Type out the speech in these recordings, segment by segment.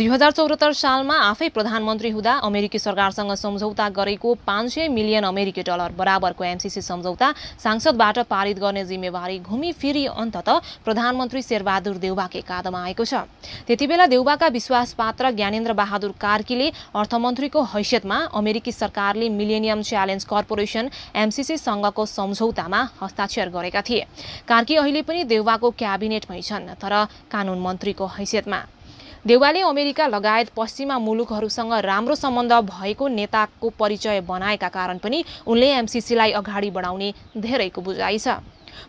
दुई हजार चौहत्तर सालमा आफै प्रधानमन्त्री हुँदा अमेरिकी सरकारसँग सम्झौता गरेको पाँच सय मिलियन अमेरिकी डलर बराबरको एमसिसी सम्झौता सांसदबाट पारित गर्ने जिम्मेवारी घुमिफिरी अन्तत प्रधानमन्त्री शेरबहादुर देउबाकै काँधमा आएको छ त्यतिबेला देउबाका विश्वासपात्र ज्ञानेन्द्र बहादुर कार्कीले अर्थमन्त्रीको हैसियतमा अमेरिकी सरकारले मिलेनियम च्यालेन्ज कर्पोरेसन एमसिसीसँगको सम्झौतामा हस्ताक्षर गरेका थिए कार्की अहिले पनि देउबाको क्याबिनेटमै छन् तर कानुन मन्त्रीको हैसियतमा देवालले अमेरिका लगायत पश्चिमा मुलुकहरूसँग राम्रो सम्बन्ध भएको नेताको परिचय बनाएका कारण पनि उनले एमसिसीलाई अगाडि बढाउने धेरैको बुझाइ छ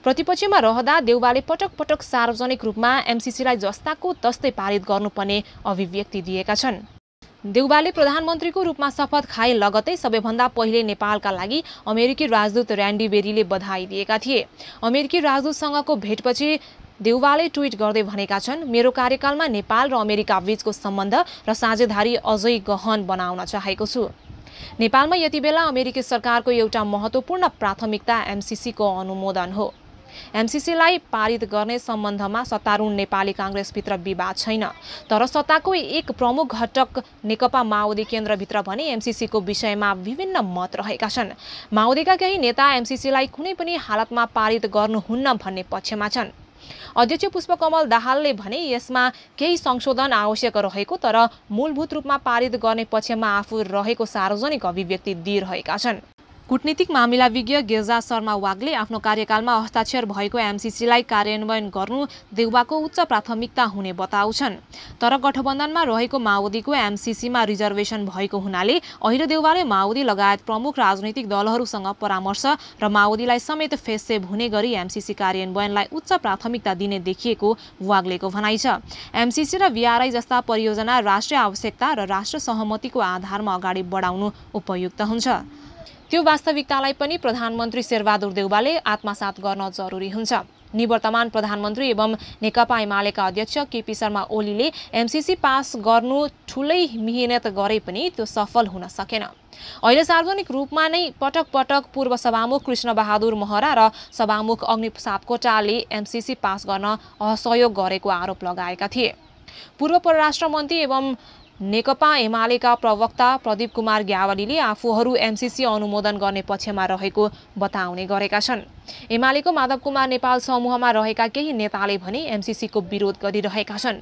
प्रतिपक्षमा रहँदा देउवाले पटक पटक सार्वजनिक रूपमा एमसिसीलाई जस्ताको तस्तै पारित गर्नुपर्ने अभिव्यक्ति दिएका छन् देउवाले प्रधानमन्त्रीको रूपमा शपथ खाए लगतै सबैभन्दा पहिले नेपालका लागि अमेरिकी राजदूत ऱ्यान्डी बेरीले बधाई दिएका थिए अमेरिकी राजदूतसँगको भेटपछि देउबाले ट्विट गर्दै भनेका छन् मेरो कार्यकालमा नेपाल र अमेरिका बीचको सम्बन्ध र साझेदारी अझै गहन बनाउन चाहेको छु नेपालमा यति बेला अमेरिकी सरकारको एउटा महत्त्वपूर्ण प्राथमिकता एमसिसीको अनुमोदन हो एमसिसीलाई पारित गर्ने सम्बन्धमा सत्तारूढ नेपाली काङ्ग्रेसभित्र विवाद छैन तर सत्ताको एक प्रमुख घटक नेकपा माओवादी केन्द्रभित्र भने एमसिसीको विषयमा विभिन्न मत रहेका छन् माओवादीका केही नेता एमसिसीलाई कुनै पनि हालतमा पारित गर्नुहुन्न भन्ने पक्षमा छन् अध्यक्ष पुष्पकमल दाहालले भने यसमा केही संशोधन आवश्यक रहेको तर मूलभूत रूपमा पारित गर्ने पक्षमा आफू रहेको सार्वजनिक अभिव्यक्ति दिइरहेका छन् कुटनीतिक मामिला विज्ञ गिर्जा शर्मा वागले आफ्नो कार्यकालमा हस्ताक्षर भएको एमसिसीलाई कार्यान्वयन गर्नु देउवाको उच्च प्राथमिकता हुने बताउँछन् तर गठबन्धनमा रहेको माओवादीको एमसिसीमा रिजर्भेसन भएको हुनाले अहिले देउवाले माओवादी लगायत प्रमुख राजनैतिक दलहरूसँग परामर्श र माओवादीलाई समेत फेसेब हुने गरी एमसिसी कार्यान्वयनलाई उच्च प्राथमिकता दिने देखिएको वाग्लेको भनाइ छ एमसिसी र बिआरआई जस्ता परियोजना राष्ट्रिय आवश्यकता र राष्ट्र सहमतिको आधारमा अगाडि बढाउनु उपयुक्त हुन्छ त्यो वास्तविकतालाई पनि प्रधानमन्त्री शेरबहादुर देउवाले आत्मसात गर्न जरुरी हुन्छ निवर्तमान प्रधानमन्त्री एवं नेकपा एमालेका अध्यक्ष केपी शर्मा ओलीले एमसिसी पास गर्नु ठुलै मिहिनेत गरे पनि त्यो सफल हुन सकेन अहिले सार्वजनिक रूपमा नै पटक पटक पूर्व सभामुख कृष्णबहादुर महरा र सभामुख अग्नि सापकोटाले एमसिसी पास गर्न असहयोग गरेको आरोप लगाएका थिए पूर्व परराष्ट्र मन्त्री एवं नेकपा एमालेका प्रवक्ता प्रदीप कुमार ग्यावलीले आफूहरू एमसिसी अनुमोदन गर्ने पक्षमा रहेको बताउने गरेका छन् एमालेको माधव कुमार नेपाल समूहमा रहेका केही नेताले भने एमसिसीको विरोध गरिरहेका छन्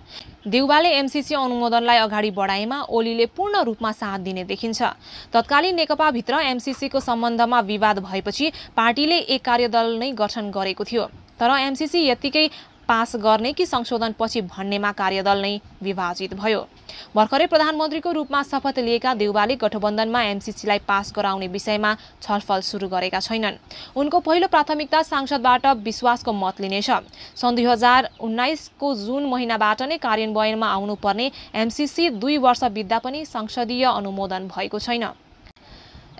देउबाले एमसिसी अनुमोदनलाई अगाडि बढाएमा ओलीले पूर्ण रूपमा साथ दिने देखिन्छ तत्कालीन नेकपाभित्र एमसिसीको सम्बन्धमा विवाद भएपछि पार्टीले एक कार्यदल नै गठन गरेको थियो तर एमसिसी यत्तिकै पास गर्ने कि संशोधनपछि भन्नेमा कार्यदल नै विभाजित भयो भर्खरै प्रधानमन्त्रीको रूपमा शपथ लिएका देउवाले गठबन्धनमा एमसिसीलाई पास गराउने विषयमा छलफल सुरु गरेका छैनन् उनको पहिलो प्राथमिकता सांसदबाट विश्वासको मत लिनेछ सन् दुई हजार उन्नाइसको जुन महिनाबाट नै कार्यान्वयनमा आउनुपर्ने एमसिसी दुई वर्ष बित्दा पनि संसदीय अनुमोदन भएको छैन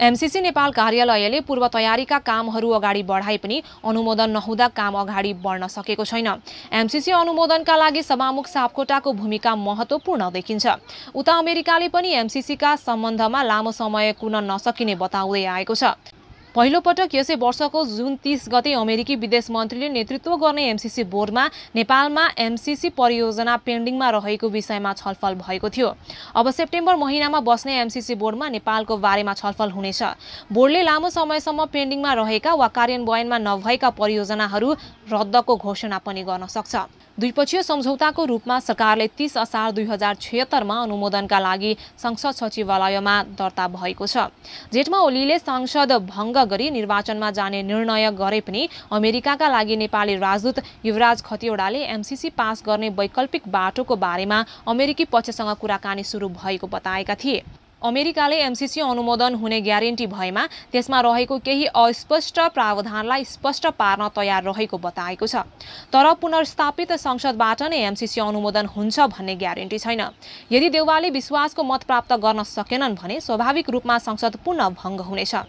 एमसिसी नेपाल कार्यालयले पूर्व तयारीका कामहरू अगाडि बढाए पनि अनुमोदन नहुँदा काम अगाडि बढ्न सकेको छैन एमसिसी अनुमोदनका लागि सभामुख सापकोटाको भूमिका महत्त्वपूर्ण देखिन्छ उता अमेरिकाले पनि एमसिसीका सम्बन्धमा लामो समय कुन नसकिने बताउँदै आएको छ पहिलोपटक यसै वर्षको जुन तिस गते अमेरिकी विदेश मन्त्रीले नेतृत्व गर्ने एमसिसी बोर्डमा नेपालमा एमसिसी परियोजना पेन्डिङमा रहेको विषयमा छलफल भएको थियो अब सेप्टेम्बर महिनामा बस्ने एमसिसी बोर्डमा नेपालको बारेमा छलफल हुनेछ बोर्डले लामो समयसम्म पेन्डिङमा रहेका वा कार्यान्वयनमा नभएका परियोजनाहरू रद्दको घोषणा पनि गर्न सक्छ द्विपक्षीय सम्झौताको रूपमा सरकारले तीस असार दुई हजार छिहत्तरमा अनुमोदनका लागि संसद सचिवालयमा दर्ता भएको छ जेठमा ओलीले संसद भङ्ग गरी निर्वाचनमा जाने निर्णय गरे पनि अमेरिकाका लागि नेपाली राजदूत युवराज खतिवडाले एमसिसी पास गर्ने वैकल्पिक बाटोको बारेमा अमेरिकी पक्षसँग कुराकानी सुरु भएको बताएका थिए अमेरिकाले एमसिसी अनुमोदन हुने ग्यारेन्टी भएमा त्यसमा रहेको केही अस्पष्ट प्रावधानलाई स्पष्ट पार्न तयार रहेको बताएको छ तर पुनर्स्थापित संसदबाट नै एमसिसी अनुमोदन हुन्छ भन्ने ग्यारेन्टी छैन यदि देउवाले विश्वासको मत प्राप्त गर्न सकेनन् भने स्वाभाविक रूपमा संसद पुनः भङ्ग हुनेछ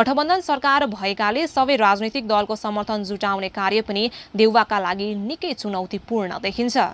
गठबन्धन सरकार भएकाले सबै राजनैतिक दलको समर्थन जुटाउने कार्य पनि देउवाका लागि निकै चुनौतीपूर्ण देखिन्छ